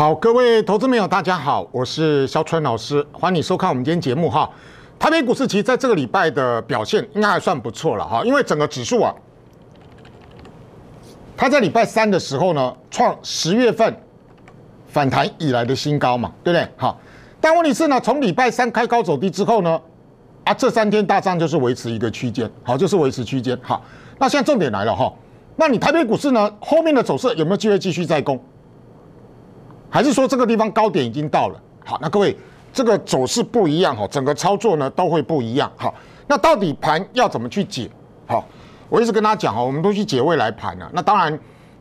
好，各位投资朋友，大家好，我是肖春老师，欢迎你收看我们今天节目哈。台北股市其实在这个礼拜的表现应该还算不错了哈，因为整个指数啊，它在礼拜三的时候呢，创十月份反弹以来的新高嘛，对不对？好，但问题是呢，从礼拜三开高走低之后呢，啊，这三天大涨就是维持一个区间，好，就是维持区间好，那现在重点来了哈，那你台北股市呢后面的走势有没有机会继续再攻？还是说这个地方高点已经到了？好，那各位，这个走势不一样哈，整个操作呢都会不一样好，那到底盘要怎么去解？好，我一直跟大家讲哈，我们都去解未来盘了。那当然，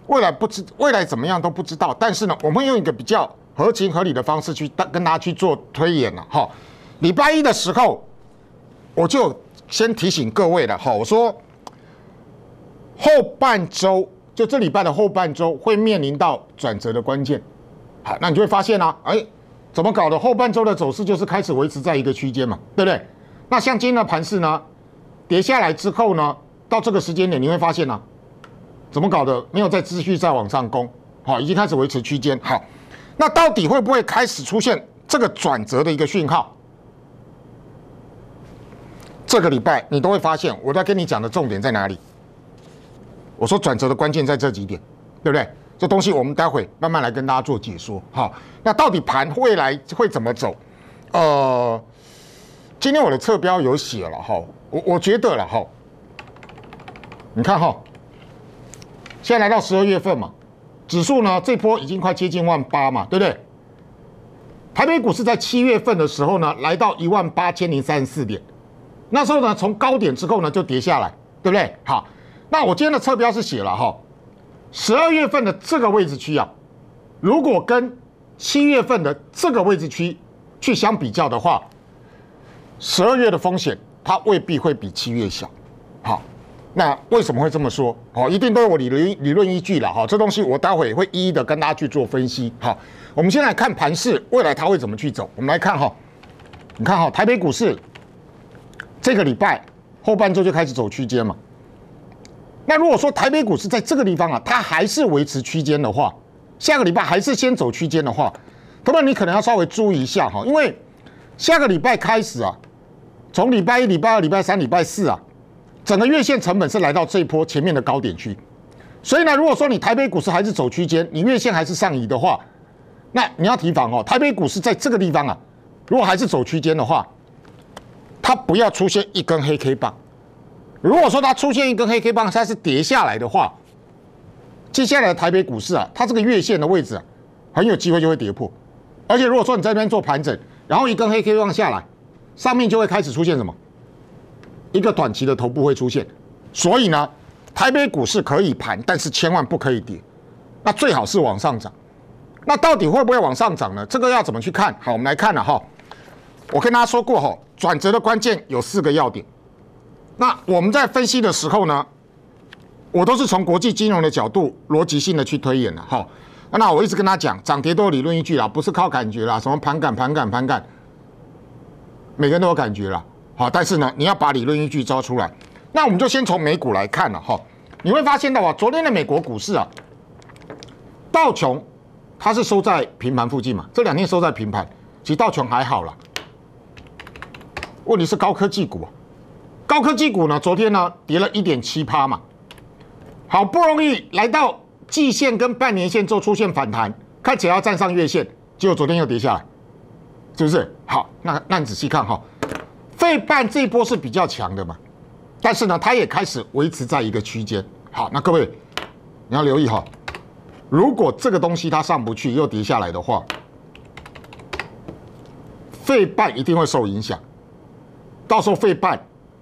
未来不知未来怎么样都不知道，但是呢，我们用一个比较合情合理的方式去跟大家去做推演了哈。礼拜一的时候，我就先提醒各位了哈，我说后半周就这礼拜的后半周会面临到转折的关键。好，那你就会发现啊，哎，怎么搞的？后半周的走势就是开始维持在一个区间嘛，对不对？那像今天的盘势呢，跌下来之后呢，到这个时间点，你会发现呢，怎么搞的？没有再继续再往上攻，好，已经开始维持区间。好，那到底会不会开始出现这个转折的一个讯号？这个礼拜你都会发现我在跟你讲的重点在哪里？我说转折的关键在这几点，对不对？这东西我们待会慢慢来跟大家做解说，好。那到底盘未来会怎么走？呃，今天我的侧标有写了，哈。我我觉得了，哈。你看哈，现在来到十二月份嘛，指数呢这波已经快接近万八嘛，对不对？台北股市在七月份的时候呢，来到一万八千零三十四点，那时候呢从高点之后呢就跌下来，对不对？好，那我今天的侧标是写了，哈。十二月份的这个位置区啊，如果跟七月份的这个位置区去相比较的话，十二月的风险它未必会比七月小。好，那为什么会这么说？好，一定都有我理论理论依据了。哈，这东西我待会也会一一的跟大家去做分析。好，我们先来看盘市未来它会怎么去走。我们来看哈，你看哈，台北股市这个礼拜后半周就开始走区间嘛。那如果说台北股市在这个地方啊，它还是维持区间的话，下个礼拜还是先走区间的话，那么你可能要稍微注意一下哈，因为下个礼拜开始啊，从礼拜一、礼拜二、礼拜三、礼拜四啊，整个月线成本是来到这波前面的高点区，所以呢，如果说你台北股市还是走区间，你月线还是上移的话，那你要提防哦，台北股市在这个地方啊，如果还是走区间的话，它不要出现一根黑 K 棒。如果说它出现一根黑 K 棒，它是跌下来的话，接下来的台北股市啊，它这个月线的位置啊，很有机会就会跌破。而且如果说你在这边做盘整，然后一根黑 K 棒下来，上面就会开始出现什么，一个短期的头部会出现。所以呢，台北股市可以盘，但是千万不可以跌，那最好是往上涨。那到底会不会往上涨呢？这个要怎么去看？好，我们来看了哈。我跟大家说过哈，转折的关键有四个要点。那我们在分析的时候呢，我都是从国际金融的角度逻辑性的去推演的哈。那我一直跟他讲，涨跌都有理论依据啦，不是靠感觉啦。什么盘感盘感盘感，每个人都有感觉啦。好，但是呢，你要把理论依据找出来。那我们就先从美股来看了哈，你会发现到啊，昨天的美国股市啊，道琼它是收在平盘附近嘛，这两天收在平盘，其实道琼还好了，问题是高科技股。科技股呢？昨天呢跌了一点七趴嘛，好不容易来到季线跟半年线就出现反弹，看起来要站上月线，结果昨天又跌下来，是不是？好，那那你仔细看哈，费半这一波是比较强的嘛，但是呢，它也开始维持在一个区间。好，那各位你要留意哈，如果这个东西它上不去又跌下来的话，费半一定会受影响，到时候费半。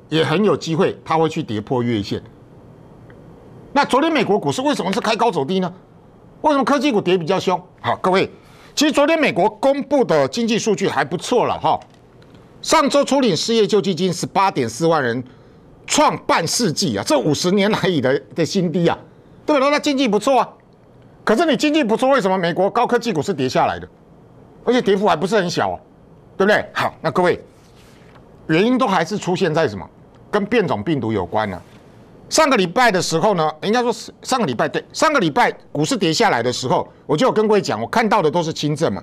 也很有机会，他会去跌破月线。那昨天美国股市为什么是开高走低呢？为什么科技股跌比较凶？好，各位，其实昨天美国公布的经济数据还不错了哈。上周初领失业救济金十八点四万人，创半世纪啊，这五十年来以的的新低啊，对对？那经济不错啊，可是你经济不错，为什么美国高科技股是跌下来的？而且跌幅还不是很小，对不对？好，那各位，原因都还是出现在什么？跟变种病毒有关呢。上个礼拜的时候呢，应该说上个礼拜对，上个礼拜股市跌下来的时候，我就有跟各位讲，我看到的都是轻症嘛。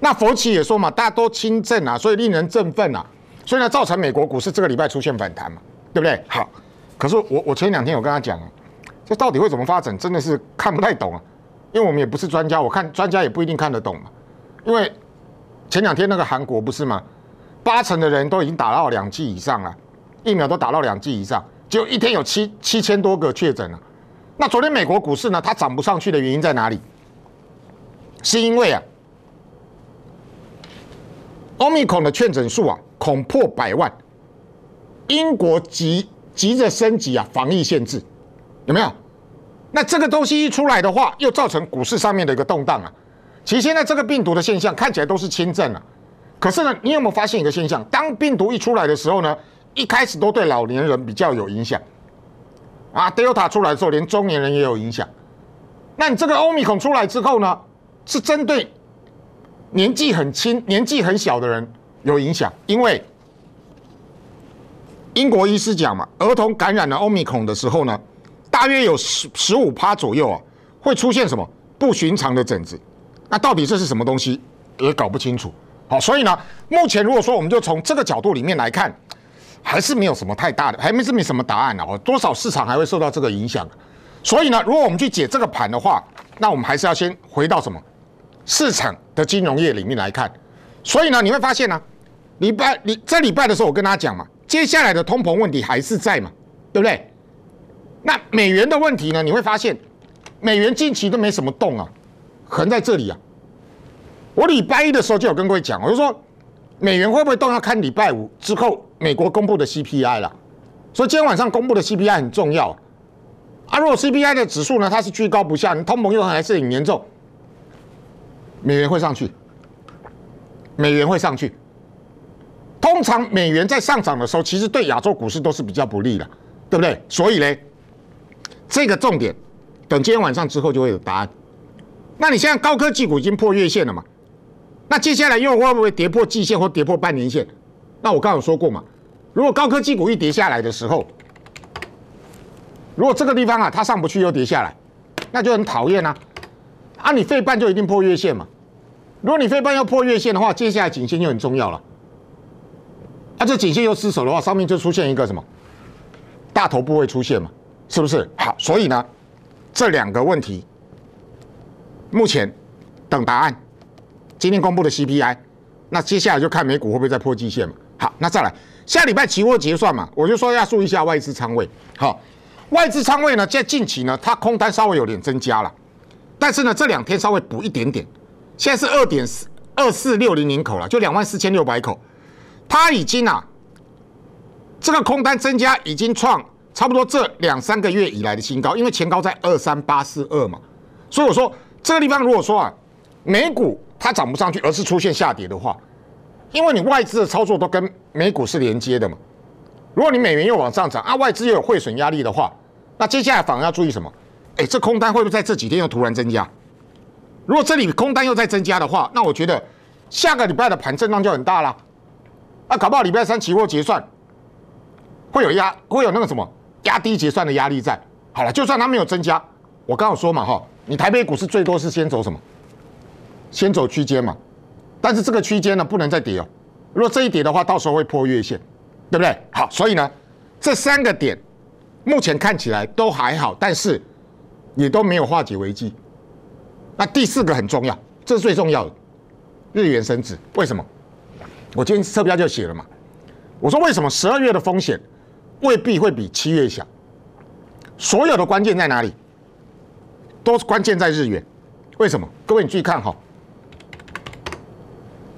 那佛企也说嘛，大家都轻症啊，所以令人振奋啊，所以呢，造成美国股市这个礼拜出现反弹嘛，对不对？好，可是我我前两天有跟他讲，这到底会怎么发展，真的是看不太懂啊，因为我们也不是专家，我看专家也不一定看得懂嘛。因为前两天那个韩国不是嘛，八成的人都已经打到两剂以上了。疫苗都打到两剂以上，就一天有七七千多个确诊了。那昨天美国股市呢？它涨不上去的原因在哪里？是因为啊欧米 i 的确诊数啊恐破百万，英国急急着升级啊防疫限制，有没有？那这个东西一出来的话，又造成股市上面的一个动荡啊。其实现在这个病毒的现象看起来都是轻症啊，可是呢，你有没有发现一个现象？当病毒一出来的时候呢？一开始都对老年人比较有影响，啊，d e l t a 出来之后，连中年人也有影响。那你这个欧米孔出来之后呢，是针对年纪很轻、年纪很小的人有影响，因为英国医师讲嘛，儿童感染了欧米孔的时候呢，大约有十十五趴左右啊，会出现什么不寻常的疹子？那到底这是什么东西也搞不清楚。好，所以呢，目前如果说我们就从这个角度里面来看。还是没有什么太大的，还没是没什么答案呢。哦，多少市场还会受到这个影响。所以呢，如果我们去解这个盘的话，那我们还是要先回到什么市场的金融业里面来看。所以呢，你会发现呢，礼拜你这礼拜的时候，我跟大家讲嘛，接下来的通膨问题还是在嘛，对不对？那美元的问题呢，你会发现美元近期都没什么动啊，横在这里啊。我礼拜一的时候就有跟各位讲，我就说。美元会不会动？要看礼拜五之后美国公布的 CPI 了。所以今天晚上公布的 CPI 很重要啊。如果 CPI 的指数呢，它是居高不下，通膨又还是很严重，美元会上去。美元会上去。通常美元在上涨的时候，其实对亚洲股市都是比较不利的，对不对？所以呢，这个重点等今天晚上之后就会有答案。那你现在高科技股已经破月线了嘛？那接下来又会不会跌破季线或跌破半年线？那我刚刚有说过嘛，如果高科技股一跌下来的时候，如果这个地方啊它上不去又跌下来，那就很讨厌啊！啊，你费半就一定破月线嘛。如果你费半要破月线的话，接下来颈线就很重要了。啊，这颈线又失守的话，上面就出现一个什么大头部会出现嘛？是不是？好，所以呢，这两个问题，目前等答案。今天公布的 CPI，那接下来就看美股会不会再破基线嘛？好，那再来下礼拜期货结算嘛，我就说一下数一下外资仓位。好，外资仓位呢，在近期呢，它空单稍微有点增加了，但是呢，这两天稍微补一点点，现在是二点四二四六零零口了，就两万四千六百口，它已经啊，这个空单增加已经创差不多这两三个月以来的新高，因为前高在二三八四二嘛，所以我说这个地方如果说啊，美股。它涨不上去，而是出现下跌的话，因为你外资的操作都跟美股是连接的嘛。如果你美元又往上涨，啊，外资又有汇损压力的话，那接下来反而要注意什么？哎，这空单会不会在这几天又突然增加？如果这里空单又在增加的话，那我觉得下个礼拜的盘震荡就很大了。啊，搞不好礼拜三期货结算会有压，会有那个什么压低结算的压力在。好了，就算它没有增加，我刚好说嘛哈，你台北股市最多是先走什么？先走区间嘛，但是这个区间呢不能再跌哦，果这一跌的话，到时候会破月线，对不对？好，所以呢，这三个点目前看起来都还好，但是也都没有化解危机。那第四个很重要，这是最重要的，日元升值为什么？我今天侧标就写了嘛，我说为什么十二月的风险未必会比七月小？所有的关键在哪里？都是关键在日元，为什么？各位你注意看哈。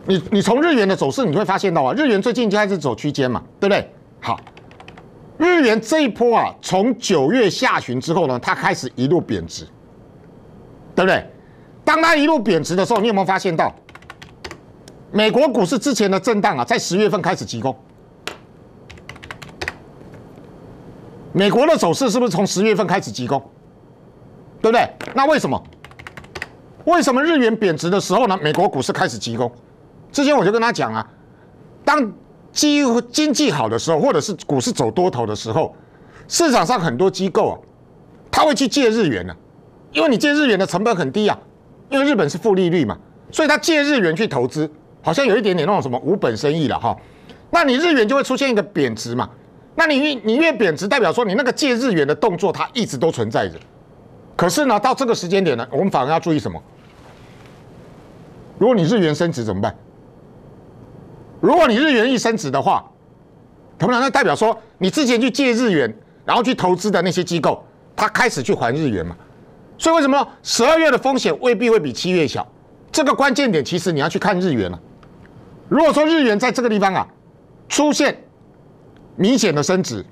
你你从日元的走势，你会发现到啊，日元最近就开始走区间嘛，对不对？好，日元这一波啊，从九月下旬之后呢，它开始一路贬值，对不对？当它一路贬值的时候，你有没有发现到美国股市之前的震荡啊？在十月份开始急攻，美国的走势是不是从十月份开始急攻？对不对？那为什么？为什么日元贬值的时候呢，美国股市开始急攻？之前我就跟他讲啊，当机经济好的时候，或者是股市走多头的时候，市场上很多机构啊，他会去借日元呢，因为你借日元的成本很低啊，因为日本是负利率嘛，所以他借日元去投资，好像有一点点那种什么无本生意了哈。那你日元就会出现一个贬值嘛，那你越你越贬值，代表说你那个借日元的动作它一直都存在着，可是呢，到这个时间点呢，我们反而要注意什么？如果你日元升值怎么办？如果你日元一升值的话，他们那代表说，你之前去借日元，然后去投资的那些机构，他开始去还日元嘛？所以为什么十二月的风险未必会比七月小？这个关键点其实你要去看日元了。如果说日元在这个地方啊，出现明显的升值，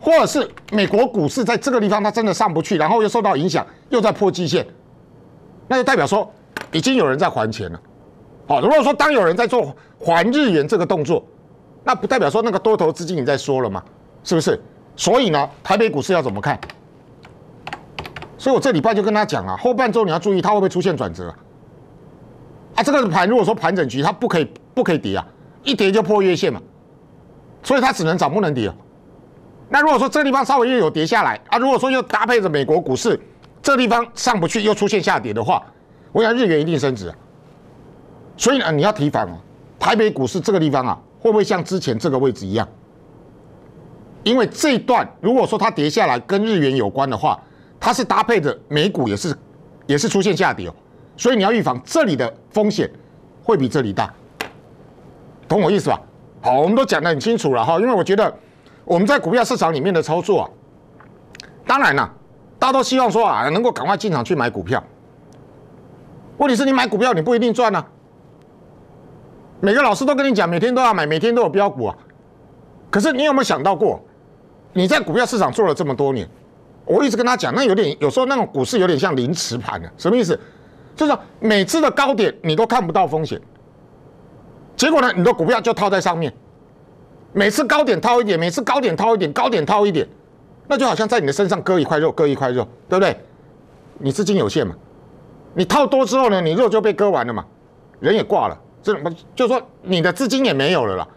或者是美国股市在这个地方它真的上不去，然后又受到影响，又在破季线，那就代表说已经有人在还钱了。好，如果说当有人在做还日元这个动作，那不代表说那个多头资金也在说了吗？是不是？所以呢，台北股市要怎么看？所以我这礼拜就跟他讲了，后半周你要注意它会不会出现转折啊！这个盘如果说盘整局，它不可以不可以跌啊，一跌就破月线嘛，所以它只能涨不能跌啊。那如果说这个地方稍微又有跌下来啊，如果说又搭配着美国股市这地方上不去又出现下跌的话，我想日元一定升值。所以呢，你要提防台北股市这个地方啊，会不会像之前这个位置一样？因为这一段如果说它跌下来跟日元有关的话，它是搭配着美股也是也是出现下跌哦。所以你要预防这里的风险会比这里大，懂我意思吧？好，我们都讲的很清楚了哈。因为我觉得我们在股票市场里面的操作啊，当然啦，大家都希望说啊，能够赶快进场去买股票。问题是，你买股票你不一定赚呢。每个老师都跟你讲，每天都要买，每天都有标股啊。可是你有没有想到过，你在股票市场做了这么多年，我一直跟他讲，那有点，有时候那种股市有点像零迟盘的，什么意思？就是每次的高点你都看不到风险，结果呢，你的股票就套在上面，每次高点套一点，每次高点套一点，高点套一点，那就好像在你的身上割一块肉，割一块肉，对不对？你资金有限嘛，你套多之后呢，你肉就被割完了嘛，人也挂了。这种就是说你的资金也没有了啦。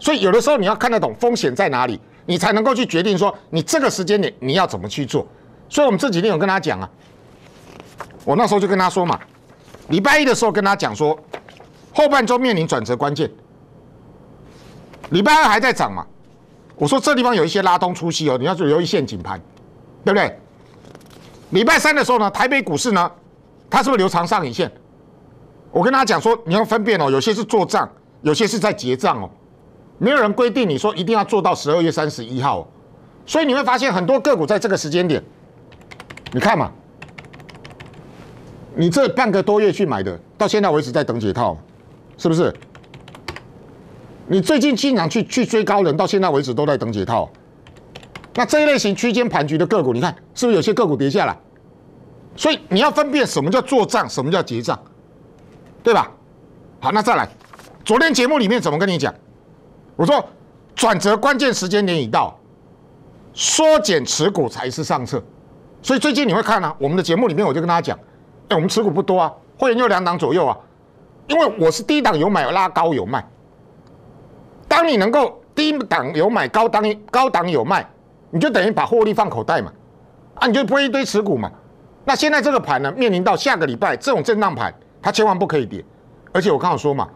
所以有的时候你要看得懂风险在哪里，你才能够去决定说你这个时间点你要怎么去做。所以我们这几天有跟他讲啊，我那时候就跟他说嘛，礼拜一的时候跟他讲说，后半周面临转折关键。礼拜二还在涨嘛，我说这地方有一些拉东出西哦，你要去留意陷阱盘，对不对？礼拜三的时候呢，台北股市呢，它是不是留长上影线？我跟大家讲说，你要分辨哦，有些是做账，有些是在结账哦。没有人规定你说一定要做到十二月三十一号，所以你会发现很多个股在这个时间点，你看嘛，你这半个多月去买的，到现在为止在等解套，是不是？你最近经常去去追高，人，到现在为止都在等解套，那这一类型区间盘局的个股，你看是不是有些个股跌下来？所以你要分辨什么叫做账，什么叫结账。对吧？好，那再来。昨天节目里面怎么跟你讲？我说转折关键时间点已到，缩减持股才是上策。所以最近你会看啊，我们的节目里面我就跟大家讲，哎，我们持股不多啊，会员就两档左右啊，因为我是低档有买拉高有卖。当你能够低档有买，高档高档有卖，你就等于把获利放口袋嘛，啊，你就不会一堆持股嘛。那现在这个盘呢，面临到下个礼拜这种震荡盘。它千万不可以跌，而且我刚好说嘛，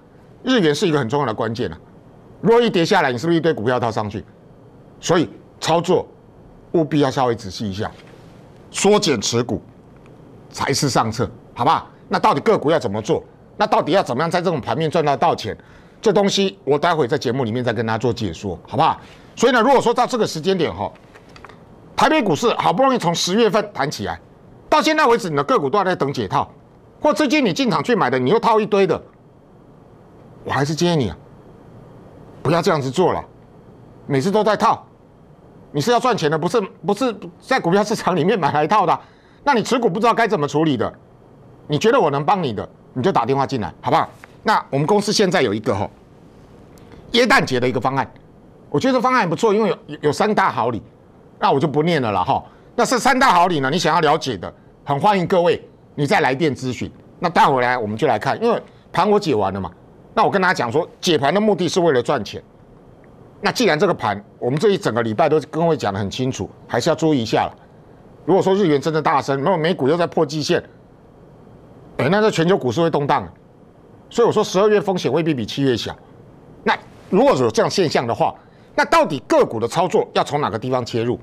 日元是一个很重要的关键啊，若一跌下来，你是不是一堆股票套上去？所以操作务必要稍微仔细一下，缩减持股才是上策，好吧？那到底个股要怎么做？那到底要怎么样在这种盘面赚到到钱？这东西我待会在节目里面再跟大家做解说，好不好？所以呢，如果说到这个时间点哈，台北股市好不容易从十月份弹起来，到现在为止，你的个股都在等解套。或最近你进场去买的，你又套一堆的，我还是建议你啊，不要这样子做了，每次都在套，你是要赚钱的，不是不是在股票市场里面买来套的，那你持股不知道该怎么处理的，你觉得我能帮你的，你就打电话进来好不好？那我们公司现在有一个哈，耶诞节的一个方案，我觉得方案不错，因为有有三大好礼，那我就不念了了哈，那是三大好礼呢，你想要了解的，很欢迎各位。你再来电咨询，那待会来我们就来看，因为盘我解完了嘛。那我跟大家讲说，解盘的目的是为了赚钱。那既然这个盘，我们这一整个礼拜都跟会讲的很清楚，还是要注意一下了。如果说日元真的大升，那么美股又在破季线，哎，那这全球股市会动荡。所以我说，十二月风险未必比七月小。那如果有这样现象的话，那到底个股的操作要从哪个地方切入？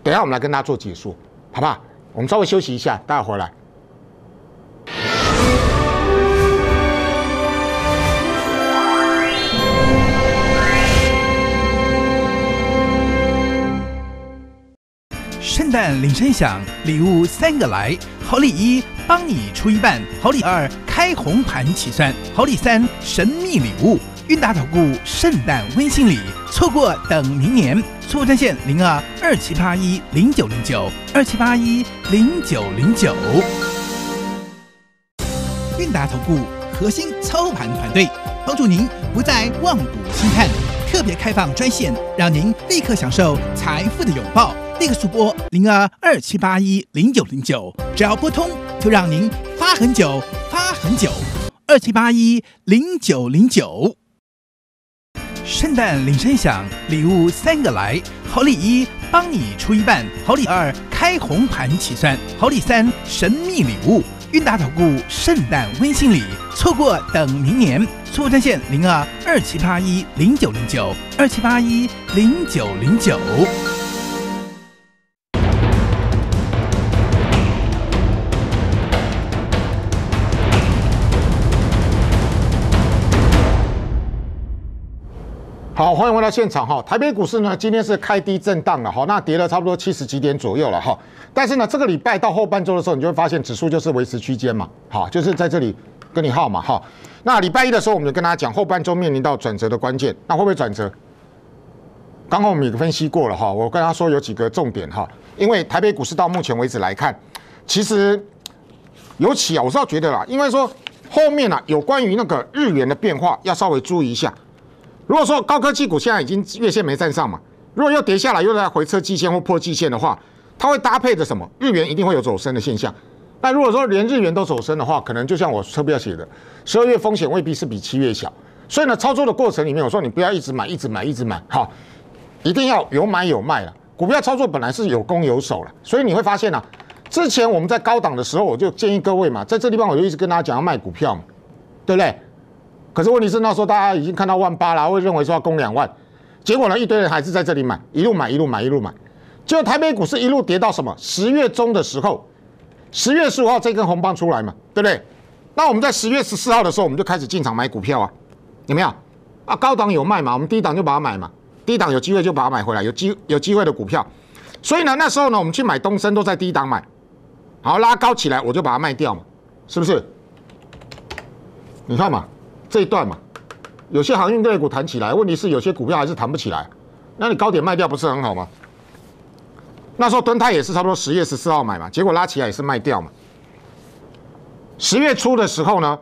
等下我们来跟大家做解说，好不好？我们稍微休息一下，待会回来。蛋铃声响，礼物三个来，好礼一帮你出一半，好礼二开红盘起算，好礼三神秘礼物，韵达投顾圣诞温馨礼，错过等明年。错过专线零二二七八一零九零九二七八一零九零九。韵达投顾核心操盘团队，帮助您不再望赌兴叹，特别开放专线，让您立刻享受财富的拥抱。这个主播零二二七八一零九零九，只要拨通就让您发很久，发很久。二七八一零九零九。圣诞铃声响，礼物三个来，好礼一帮你出一半，好礼二开红盘起算，好礼三神秘礼物，韵达投顾圣诞温馨礼，错过等明年。出专线零二二七八一零九零九，二七八一零九零九。好，欢迎回到现场哈。台北股市呢，今天是开低震荡了哈，那跌了差不多七十几点左右了哈。但是呢，这个礼拜到后半周的时候，你就会发现指数就是维持区间嘛。好，就是在这里跟你耗嘛哈。那礼拜一的时候，我们就跟大家讲，后半周面临到转折的关键，那会不会转折？刚刚我们也分析过了哈，我跟他说有几个重点哈，因为台北股市到目前为止来看，其实尤其啊，我是要觉得啦，因为说后面呢，有关于那个日元的变化，要稍微注意一下。如果说高科技股现在已经月线没站上嘛，如果又跌下来，又在回撤季线或破季线的话，它会搭配着什么？日元一定会有走升的现象。那如果说连日元都走升的话，可能就像我车票写的，十二月风险未必是比七月小。所以呢，操作的过程里面，我说你不要一直买，一直买，一直买，哈，一定要有买有卖了。股票操作本来是有攻有守了，所以你会发现呢，之前我们在高档的时候，我就建议各位嘛，在这地方我就一直跟大家讲要卖股票，对不对？可是问题是那时候大家已经看到万八了，会认为说要攻两万，结果呢一堆人还是在这里买，一路买一路买一路买，结果台北股市一路跌到什么？十月中的时候，十月十五号这根红棒出来嘛，对不对？那我们在十月十四号的时候，我们就开始进场买股票啊，有没有？啊，高档有卖嘛，我们低档就把它买嘛，低档有机会就把它买回来，有机有机会的股票。所以呢那时候呢我们去买东升都在低档买，好拉高起来我就把它卖掉嘛，是不是？你看嘛。这一段嘛，有些航运类股弹起来，问题是有些股票还是弹不起来。那你高点卖掉不是很好吗？那时候蹲泰也是差不多十月十四号买嘛，结果拉起来也是卖掉嘛。十月初的时候呢，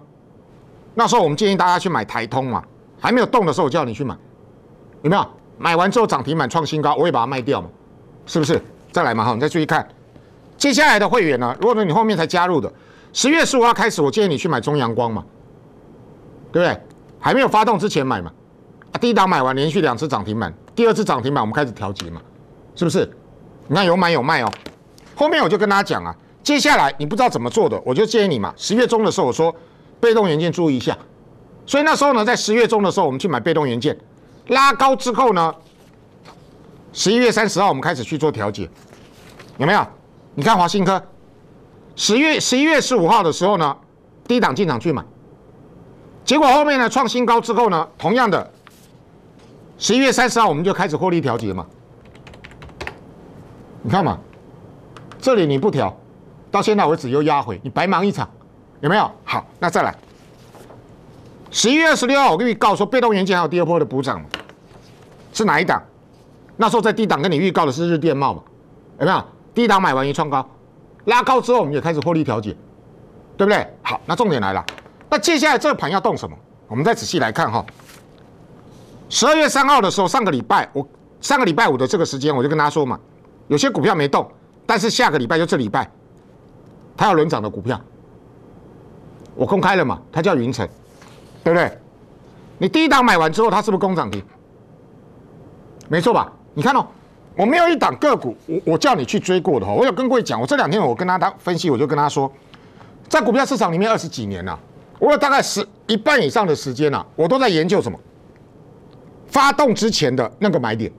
那时候我们建议大家去买台通嘛，还没有动的时候我叫你去买，有没有？买完之后涨停板创新高，我也把它卖掉嘛，是不是？再来嘛哈，你再注意看，接下来的会员呢，如果说你后面才加入的，十月十五号开始，我建议你去买中阳光嘛。对不对？还没有发动之前买嘛，啊，一档买完，连续两次涨停板，第二次涨停板我们开始调节嘛，是不是？你看有买有卖哦。后面我就跟大家讲啊，接下来你不知道怎么做的，我就建议你嘛，十月中的时候我说被动元件注意一下，所以那时候呢，在十月中的时候我们去买被动元件，拉高之后呢，十一月三十号我们开始去做调节，有没有？你看华新科，十月十一月十五号的时候呢，低档进场去买。结果后面呢，创新高之后呢，同样的，十一月三十号我们就开始获利调节嘛。你看嘛，这里你不调，到现在为止又压回，你白忙一场，有没有？好，那再来，十一月二十六，我预告说被动元件还有第二波的补涨嘛，是哪一档？那时候在低档跟你预告的是日电帽嘛，有没有？低档买完一创高，拉高之后我们也开始获利调节，对不对？好，那重点来了。那接下来这个盘要动什么？我们再仔细来看哈。十二月三号的时候，上个礼拜我上个礼拜五的这个时间，我就跟他说嘛，有些股票没动，但是下个礼拜就这礼拜，它要轮涨的股票，我公开了嘛，它叫云城，对不对？你第一档买完之后，它是不是攻涨停？没错吧？你看哦，我没有一档个股，我我叫你去追过的哦。我有跟各位讲，我这两天我跟大家分析，我就跟他说，在股票市场里面二十几年了。我有大概十一半以上的时间啊，我都在研究什么？发动之前的那个买点，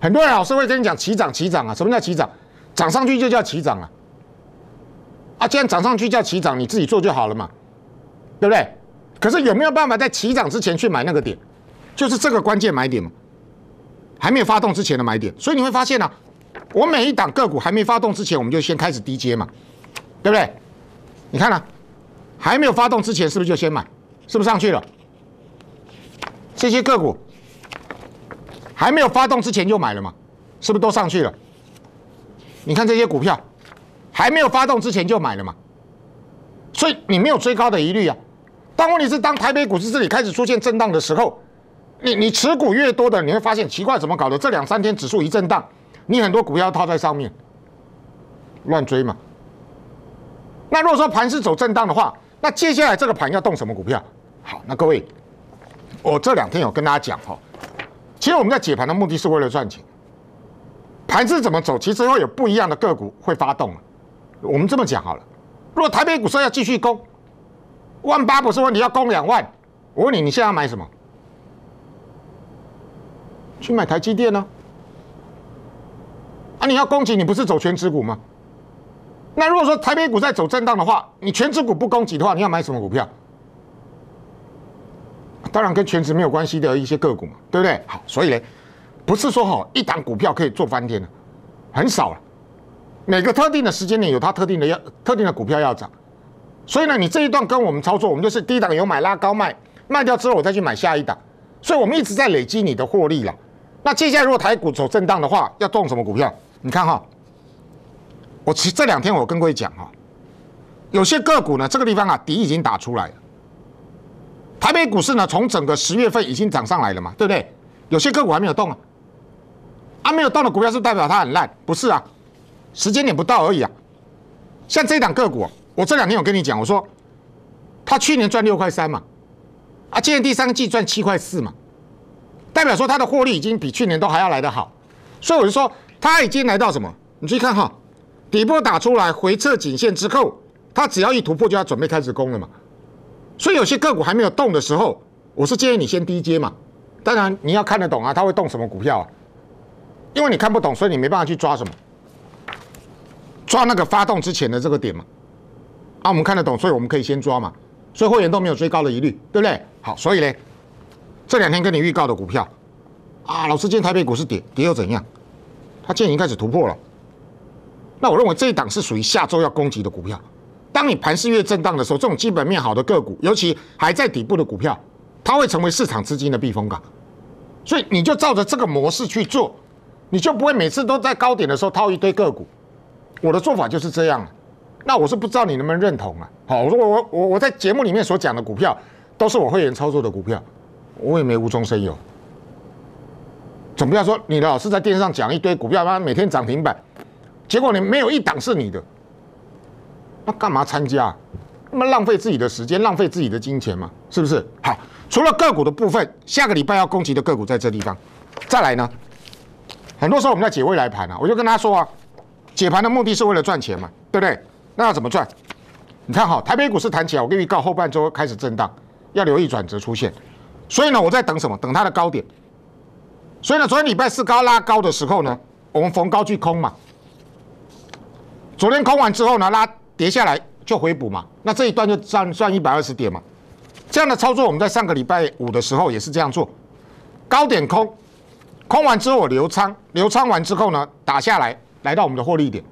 很多人老师会跟你讲齐涨齐涨啊，什么叫齐涨？涨上去就叫齐涨啊！啊，既然涨上去叫齐涨，你自己做就好了嘛，对不对？可是有没有办法在齐涨之前去买那个点？就是这个关键买点嘛，还没有发动之前的买点。所以你会发现啊，我每一档个股还没发动之前，我们就先开始低接嘛，对不对？你看啊。还没有发动之前，是不是就先买？是不是上去了？这些个股还没有发动之前就买了嘛？是不是都上去了？你看这些股票，还没有发动之前就买了嘛？所以你没有追高的疑虑啊。但问题是，当台北股市这里开始出现震荡的时候，你你持股越多的，你会发现奇怪怎么搞的？这两三天指数一震荡，你很多股票套在上面，乱追嘛？那如果说盘是走震荡的话，那接下来这个盘要动什么股票？好，那各位，我这两天有跟大家讲哈，其实我们在解盘的目的是为了赚钱。盘子怎么走，其实会有不一样的个股会发动。我们这么讲好了，如果台北股市要继续攻，万八不是问题，要攻两万。我问你，你现在要买什么？去买台积电呢？啊，你要攻击，你不是走全指股吗？那如果说台北股在走震荡的话，你全职股不攻击的话，你要买什么股票？当然跟全职没有关系的一些个股嘛，对不对？好，所以呢，不是说好一档股票可以做翻天的，很少了。每个特定的时间点有它特定的要特定的股票要涨，所以呢，你这一段跟我们操作，我们就是低档有买拉高卖，卖掉之后我再去买下一档，所以我们一直在累积你的获利了。那接下来如果台股走震荡的话，要动什么股票？你看哈。我这两天我跟各位讲哈，有些个股呢，这个地方啊底已经打出来了。台北股市呢，从整个十月份已经涨上来了嘛，对不对？有些个股还没有动啊，啊，没有动的股票是代表它很烂，不是啊？时间点不到而已啊。像这档个股，我这两天有跟你讲，我说他去年赚六块三嘛，啊，今年第三季赚七块四嘛，代表说它的获利已经比去年都还要来得好，所以我就说它已经来到什么？你去看哈。底部打出来，回撤颈线之后，它只要一突破，就要准备开始攻了嘛。所以有些个股还没有动的时候，我是建议你先低接嘛。当然你要看得懂啊，它会动什么股票？啊？因为你看不懂，所以你没办法去抓什么，抓那个发动之前的这个点嘛。啊，我们看得懂，所以我们可以先抓嘛。所以会员都没有追高的疑虑，对不对？好，所以呢，这两天跟你预告的股票，啊，老师见台北股市跌，跌又怎样？它现在已经开始突破了。那我认为这一档是属于下周要攻击的股票。当你盘势越震荡的时候，这种基本面好的个股，尤其还在底部的股票，它会成为市场资金的避风港。所以你就照着这个模式去做，你就不会每次都在高点的时候套一堆个股。我的做法就是这样那我是不知道你能不能认同啊？好，我说我我我在节目里面所讲的股票，都是我会员操作的股票，我也没无中生有。总不要说你老是在电视上讲一堆股票，他每天涨停板。结果你没有一档是你的，那干嘛参加？那么浪费自己的时间，浪费自己的金钱嘛，是不是？好，除了个股的部分，下个礼拜要攻击的个股在这地方，再来呢，很多时候我们在解未来盘啊，我就跟他说啊，解盘的目的是为了赚钱嘛，对不对？那要怎么赚？你看好台北股市弹起来，我跟预告后半周开始震荡，要留意转折出现。所以呢，我在等什么？等它的高点。所以呢，昨天礼拜四高拉高的时候呢，我们逢高去空嘛。昨天空完之后呢，拉跌下来就回补嘛。那这一段就赚赚一百二十点嘛。这样的操作我们在上个礼拜五的时候也是这样做，高点空，空完之后我留仓，留仓完之后呢打下来来到我们的获利点。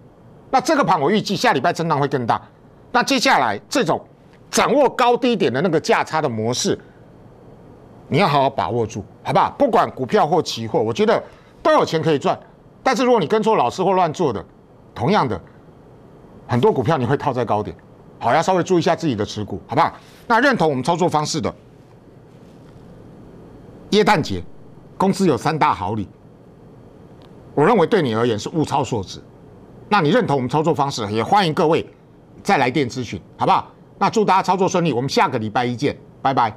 那这个盘我预计下礼拜震荡会更大。那接下来这种掌握高低点的那个价差的模式，你要好好把握住，好不好？不管股票或期货，我觉得都有钱可以赚。但是如果你跟错老师或乱做的，同样的。很多股票你会套在高点，好要稍微注意一下自己的持股，好不好？那认同我们操作方式的，耶诞节，公司有三大好礼，我认为对你而言是物超所值。那你认同我们操作方式，也欢迎各位再来电咨询，好不好？那祝大家操作顺利，我们下个礼拜一见，拜拜。